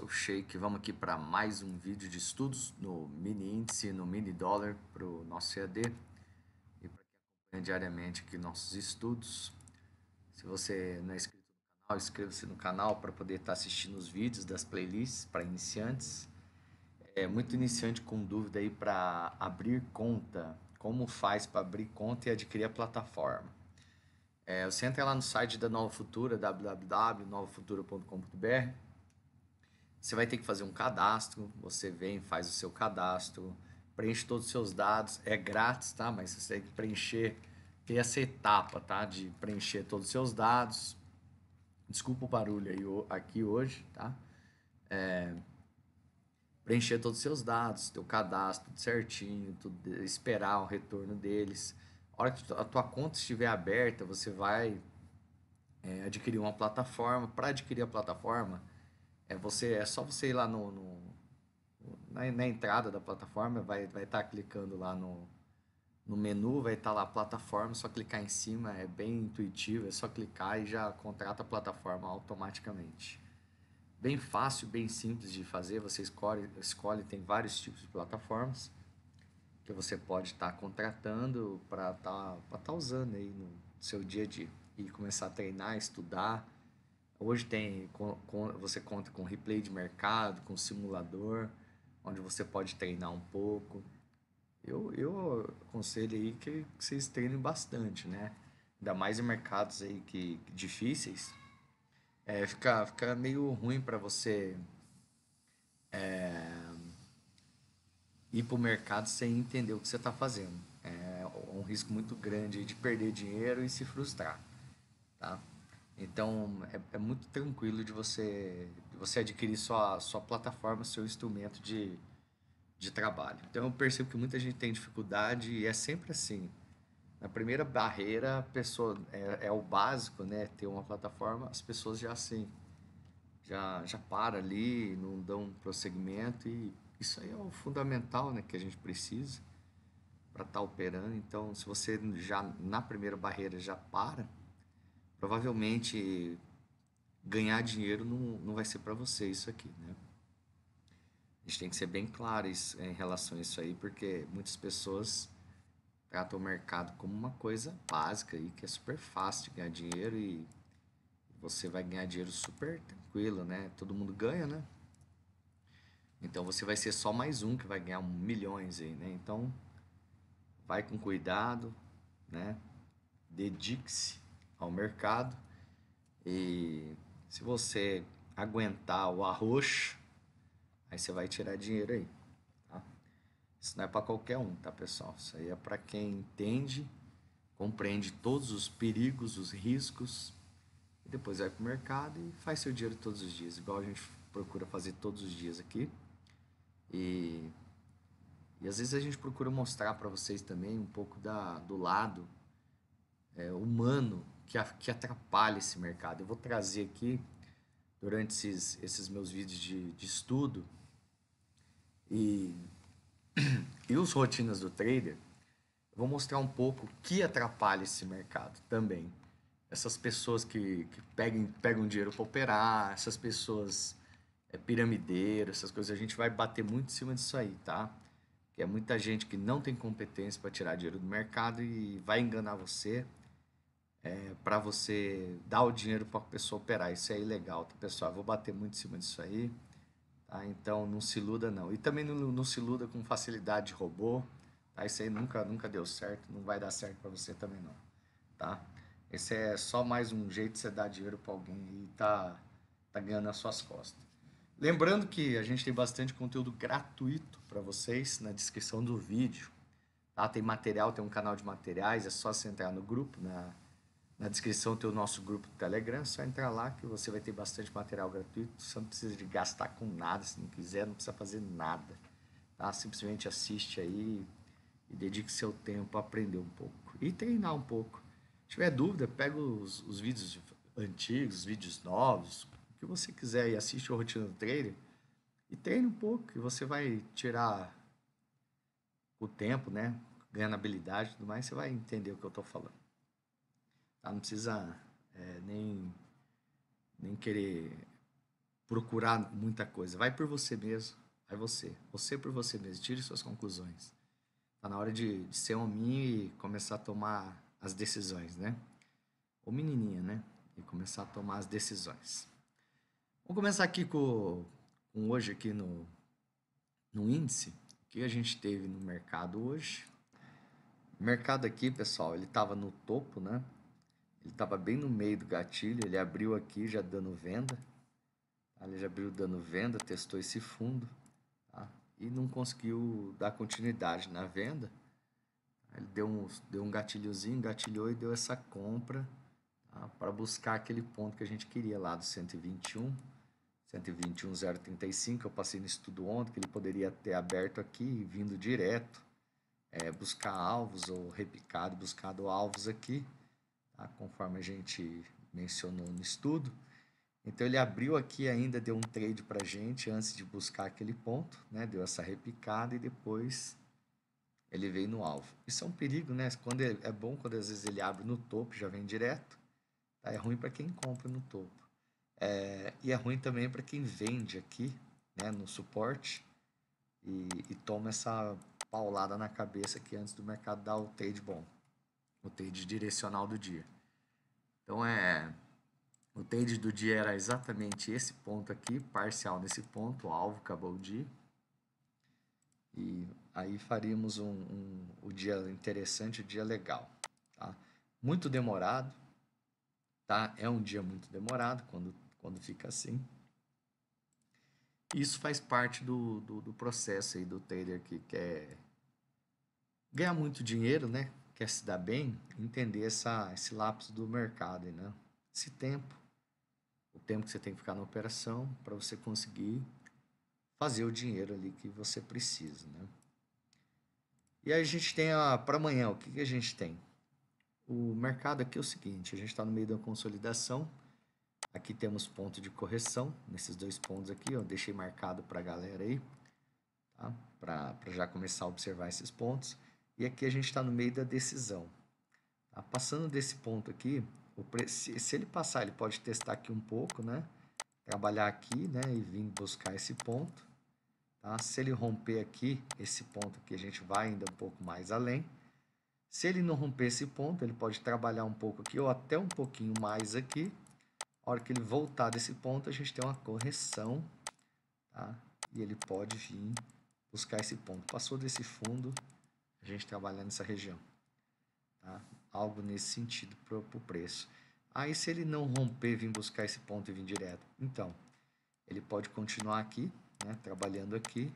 sou o Sheik. Vamos aqui para mais um vídeo de estudos no mini índice, no mini dólar para o nosso EAD e para quem acompanha diariamente aqui nossos estudos. Se você não é inscrito no canal, inscreva-se no canal para poder estar tá assistindo os vídeos das playlists para iniciantes. É muito iniciante com dúvida aí para abrir conta, como faz para abrir conta e adquirir a plataforma. É, você entra lá no site da Nova Futura, www.novafutura.com.br você vai ter que fazer um cadastro, você vem, faz o seu cadastro, preenche todos os seus dados, é grátis, tá? Mas você tem que preencher, ter essa etapa, tá? De preencher todos os seus dados. Desculpa o barulho aí aqui hoje, tá? É, preencher todos os seus dados, teu cadastro, tudo certinho, tudo, esperar o retorno deles. A hora que a tua conta estiver aberta, você vai é, adquirir uma plataforma. Para adquirir a plataforma, é, você, é só você ir lá no, no na, na, entrada da plataforma, vai estar vai tá clicando lá no, no menu, vai estar tá lá plataforma, só clicar em cima, é bem intuitivo, é só clicar e já contrata a plataforma automaticamente. Bem fácil, bem simples de fazer, você escolhe, escolhe tem vários tipos de plataformas que você pode estar tá contratando para estar tá, tá usando aí no seu dia a dia e começar a treinar, estudar, Hoje tem com, com, você conta com replay de mercado, com simulador, onde você pode treinar um pouco. Eu, eu aconselho aí que, que vocês treinem bastante, né? Ainda mais em mercados aí que, que difíceis, é, fica, fica meio ruim para você é, ir para o mercado sem entender o que você está fazendo. É um risco muito grande de perder dinheiro e se frustrar, tá? Então é, é muito tranquilo de você, de você adquirir sua, sua plataforma, seu instrumento de, de trabalho. Então eu percebo que muita gente tem dificuldade e é sempre assim. Na primeira barreira, a pessoa é, é o básico, né? Ter uma plataforma, as pessoas já assim, já, já para ali, não dão prosseguimento e isso aí é o fundamental, né? Que a gente precisa para estar tá operando. Então, se você já na primeira barreira já para, provavelmente ganhar dinheiro não, não vai ser para você isso aqui, né? A gente tem que ser bem claro é, em relação a isso aí, porque muitas pessoas tratam o mercado como uma coisa básica e que é super fácil de ganhar dinheiro e você vai ganhar dinheiro super tranquilo, né? Todo mundo ganha, né? Então você vai ser só mais um que vai ganhar milhões aí, né? Então vai com cuidado, né? Dedique-se ao mercado. E se você aguentar o arroxo, aí você vai tirar dinheiro aí. Tá? Isso não é para qualquer um, tá, pessoal? Isso aí é para quem entende, compreende todos os perigos, os riscos, e depois vai para o mercado e faz seu dinheiro todos os dias, igual a gente procura fazer todos os dias aqui. E, e às vezes a gente procura mostrar para vocês também um pouco da, do lado é, humano que, que atrapalha esse mercado. Eu vou trazer aqui, durante esses, esses meus vídeos de, de estudo, e, e os rotinas do trader, vou mostrar um pouco o que atrapalha esse mercado também. Essas pessoas que, que pegam, pegam dinheiro para operar, essas pessoas é, piramideiras, essas coisas, a gente vai bater muito em cima disso aí, tá? Que é muita gente que não tem competência para tirar dinheiro do mercado e vai enganar você é, para você dar o dinheiro para a pessoa operar. Isso é ilegal, tá, pessoal? Eu vou bater muito em cima disso aí. Tá? Então não se iluda, não. E também não, não se iluda com facilidade de robô. Tá? Isso aí nunca, nunca deu certo, não vai dar certo para você também, não. Tá? Esse é só mais um jeito de você dar dinheiro para alguém e tá, tá ganhando as suas costas. Lembrando que a gente tem bastante conteúdo gratuito para vocês na descrição do vídeo. Tá? Tem material, tem um canal de materiais, é só você entrar no grupo, na na descrição tem o nosso grupo do Telegram, é só entrar lá que você vai ter bastante material gratuito, você não precisa de gastar com nada, se não quiser, não precisa fazer nada. Tá? Simplesmente assiste aí e dedique seu tempo a aprender um pouco e treinar um pouco. Se tiver dúvida, pega os, os vídeos antigos, os vídeos novos, o que você quiser e assiste a Rotina do Trader e treine um pouco, e você vai tirar o tempo, né? Ganhando habilidade e tudo mais, você vai entender o que eu estou falando. Tá? Não precisa é, nem, nem querer procurar muita coisa. Vai por você mesmo. Vai você. Você por você mesmo. Tire suas conclusões. Tá na hora de, de ser hominho e começar a tomar as decisões, né? Ou menininha, né? E começar a tomar as decisões. Vamos começar aqui com, com hoje aqui no, no índice. O que a gente teve no mercado hoje? O mercado aqui, pessoal, ele estava no topo, né? Ele estava bem no meio do gatilho, ele abriu aqui já dando venda. Tá? Ele já abriu dando venda, testou esse fundo tá? e não conseguiu dar continuidade na venda. Ele deu um, deu um gatilhozinho, gatilhou e deu essa compra tá? para buscar aquele ponto que a gente queria lá do 121. 121,035, eu passei no estudo ontem, que ele poderia ter aberto aqui e vindo direto, é, buscar alvos ou repicado, buscado alvos aqui. Ah, conforme a gente mencionou no estudo. Então ele abriu aqui ainda, deu um trade para a gente antes de buscar aquele ponto, né? deu essa repicada e depois ele veio no alvo. Isso é um perigo, né? Quando ele, é, é bom quando às vezes ele abre no topo, já vem direto. Tá? É ruim para quem compra no topo. É, e é ruim também para quem vende aqui, né, no suporte, e, e toma essa paulada na cabeça aqui antes do mercado dar o trade bom o trade direcional do dia. Então é o trade do dia era exatamente esse ponto aqui, parcial nesse ponto, alvo dia E aí faríamos um, um, o dia interessante, o dia legal. Tá? Muito demorado, tá? É um dia muito demorado quando, quando fica assim. Isso faz parte do, do, do processo aí do trader que quer é ganhar muito dinheiro, né? quer se dar bem, entender essa, esse lapso do mercado, né? esse tempo. O tempo que você tem que ficar na operação para você conseguir fazer o dinheiro ali que você precisa. Né? E aí a gente tem para amanhã, o que, que a gente tem? O mercado aqui é o seguinte, a gente está no meio da consolidação, aqui temos ponto de correção, nesses dois pontos aqui, eu deixei marcado para a galera aí, tá? para já começar a observar esses pontos. E aqui a gente está no meio da decisão. Tá? Passando desse ponto aqui, se ele passar, ele pode testar aqui um pouco, né? Trabalhar aqui, né? E vir buscar esse ponto. Tá? Se ele romper aqui, esse ponto aqui, a gente vai ainda um pouco mais além. Se ele não romper esse ponto, ele pode trabalhar um pouco aqui ou até um pouquinho mais aqui. A hora que ele voltar desse ponto, a gente tem uma correção. Tá? E ele pode vir buscar esse ponto. Passou desse fundo, a gente trabalhar nessa região. Tá? Algo nesse sentido para o preço. Aí, se ele não romper, vir buscar esse ponto e vir direto, então, ele pode continuar aqui, né, trabalhando aqui,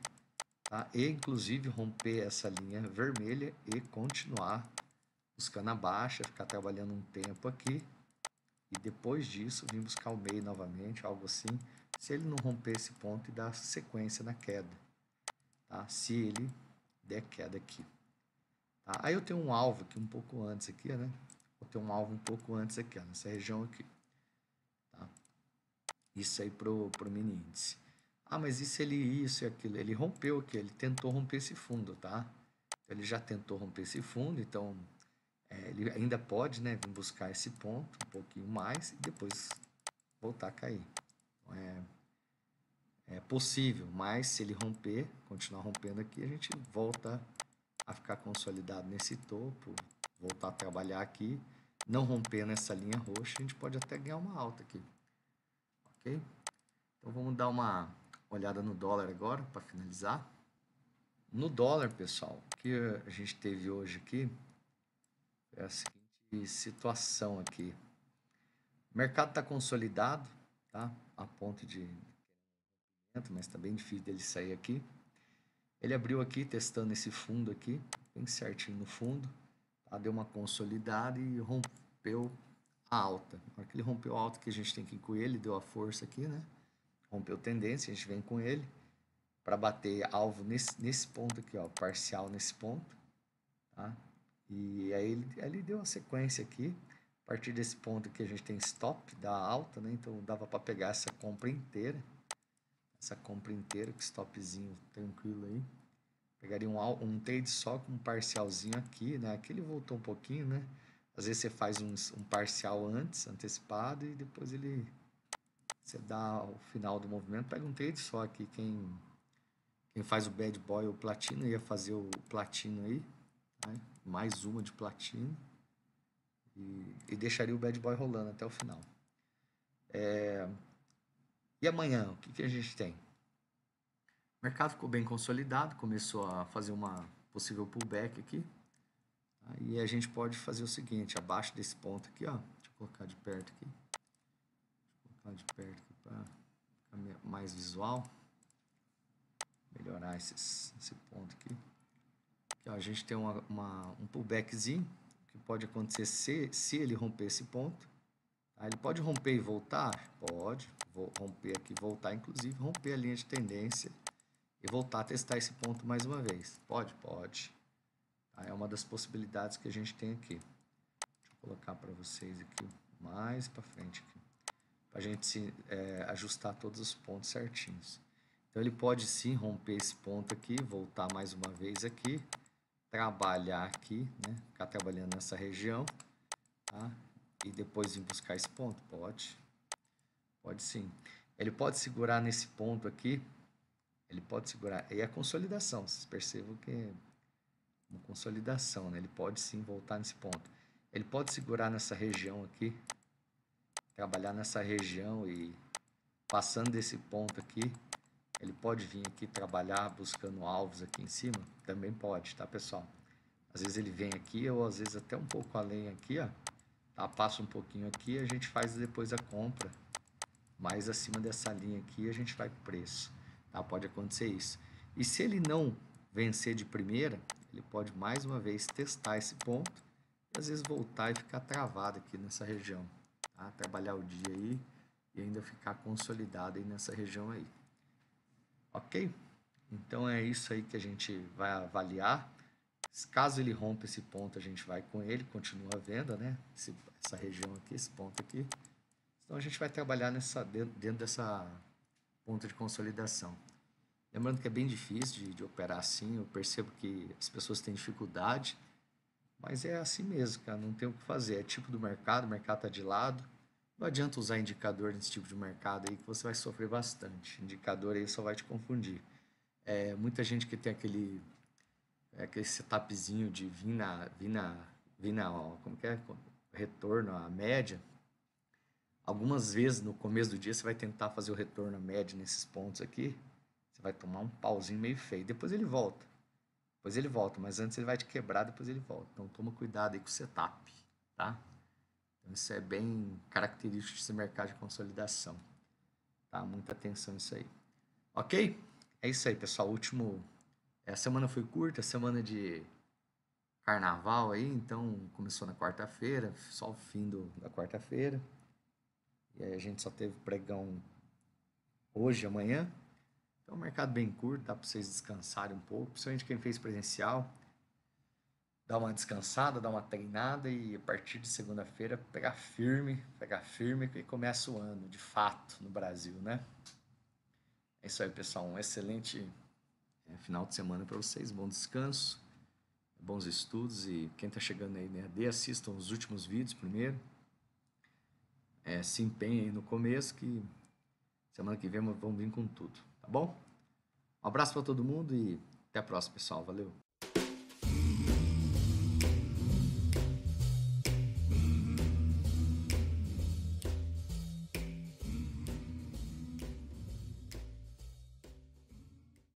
tá? e inclusive romper essa linha vermelha e continuar buscando a baixa, ficar trabalhando um tempo aqui, e depois disso vir buscar o meio novamente, algo assim, se ele não romper esse ponto e dar sequência na queda, tá? se ele der queda aqui. Tá? Aí eu tenho um alvo aqui um pouco antes aqui, né? Vou ter um alvo um pouco antes aqui, ó, nessa região aqui. Tá? Isso aí pro o mini índice. Ah, mas isso ele isso e aquilo, ele rompeu aqui, ele tentou romper esse fundo, tá? Ele já tentou romper esse fundo, então é, ele ainda pode, né, vir buscar esse ponto um pouquinho mais e depois voltar a cair. Então, é, é possível, mas se ele romper, continuar rompendo aqui, a gente volta a ficar consolidado nesse topo, voltar a trabalhar aqui, não romper nessa linha roxa, a gente pode até ganhar uma alta aqui. Ok? Então vamos dar uma olhada no dólar agora para finalizar. No dólar, pessoal, o que a gente teve hoje aqui é a seguinte situação aqui. O mercado está consolidado, tá? A ponto de mas está bem difícil dele sair aqui. Ele abriu aqui, testando esse fundo aqui, bem certinho no fundo. Tá? Deu uma consolidada e rompeu a alta. Na hora que ele rompeu a alta, que a gente tem que ir com ele, deu a força aqui, né? Rompeu tendência, a gente vem com ele para bater alvo nesse, nesse ponto aqui, ó, parcial nesse ponto, tá? E aí ele, ele deu uma sequência aqui, a partir desse ponto que a gente tem stop da alta, né? Então dava para pegar essa compra inteira essa compra inteira, que stopzinho tranquilo aí. Pegaria um, um trade só com um parcialzinho aqui, né? Aqui ele voltou um pouquinho, né? Às vezes você faz um, um parcial antes, antecipado, e depois ele você dá o final do movimento, pega um trade só aqui. Quem, quem faz o bad boy ou platina ia fazer o platino aí, né? mais uma de platino, e, e deixaria o bad boy rolando até o final. É, e amanhã, o que, que a gente tem? O mercado ficou bem consolidado, começou a fazer uma possível pullback aqui. Aí a gente pode fazer o seguinte, abaixo desse ponto aqui, ó. Deixa eu colocar de perto aqui. Deixa eu colocar de perto aqui para ficar mais visual. Melhorar esses, esse ponto aqui. aqui ó, a gente tem uma, uma, um pullbackzinho. O que pode acontecer se, se ele romper esse ponto? ele pode romper e voltar? Pode. Vou romper aqui, voltar, inclusive, romper a linha de tendência e voltar a testar esse ponto mais uma vez. Pode? Pode. Tá, é uma das possibilidades que a gente tem aqui. Deixa eu colocar para vocês aqui mais para frente aqui. Para a gente se, é, ajustar todos os pontos certinhos. Então ele pode sim romper esse ponto aqui, voltar mais uma vez aqui, trabalhar aqui, né? ficar trabalhando nessa região. Tá? e depois ir buscar esse ponto? Pode. Pode sim. Ele pode segurar nesse ponto aqui. Ele pode segurar. E a é consolidação. Vocês percebam que é uma consolidação, né? Ele pode sim voltar nesse ponto. Ele pode segurar nessa região aqui. Trabalhar nessa região e passando desse ponto aqui. Ele pode vir aqui trabalhar buscando alvos aqui em cima? Também pode, tá, pessoal? Às vezes ele vem aqui ou às vezes até um pouco além aqui, ó. Tá? Passa um pouquinho aqui, a gente faz depois a compra. Mais acima dessa linha aqui, a gente vai para o preço. Tá? Pode acontecer isso. E se ele não vencer de primeira, ele pode mais uma vez testar esse ponto e às vezes voltar e ficar travado aqui nessa região. Tá? Trabalhar o dia aí e ainda ficar consolidado aí nessa região aí. Ok? Então é isso aí que a gente vai avaliar. Caso ele rompa esse ponto, a gente vai com ele, continua a venda, né? Esse, essa região aqui, esse ponto aqui. Então a gente vai trabalhar nessa, dentro dessa ponta de consolidação. Lembrando que é bem difícil de, de operar assim, eu percebo que as pessoas têm dificuldade, mas é assim mesmo, cara, não tem o que fazer. É tipo do mercado, o mercado está de lado. Não adianta usar indicador nesse tipo de mercado aí que você vai sofrer bastante. Indicador aí só vai te confundir. É, muita gente que tem aquele é aquele setupzinho de vir na, vir na, vir na como que é? retorno à média, algumas vezes no começo do dia você vai tentar fazer o retorno à média nesses pontos aqui, você vai tomar um pauzinho meio feio, depois ele volta. Depois ele volta, mas antes ele vai te quebrar, depois ele volta. Então toma cuidado aí com o setup, tá? Então, isso é bem característico desse mercado de consolidação. Tá? Muita atenção isso aí. Ok? É isso aí, pessoal. Último é, a semana foi curta, semana de carnaval aí, então começou na quarta-feira, só o fim do, da quarta-feira. E aí a gente só teve pregão hoje, amanhã. Então, um mercado bem curto, dá para vocês descansarem um pouco, principalmente quem fez presencial. Dá uma descansada, dá uma treinada e a partir de segunda-feira pegar firme, pegar firme que começa o ano, de fato, no Brasil, né? É isso aí, pessoal. Um excelente é final de semana para vocês. Bom descanso, bons estudos. E quem está chegando aí na né, EAD, assistam os últimos vídeos primeiro. É, se empenhem no começo, que semana que vem vão vir com tudo, tá bom? Um abraço para todo mundo e até a próxima, pessoal. Valeu!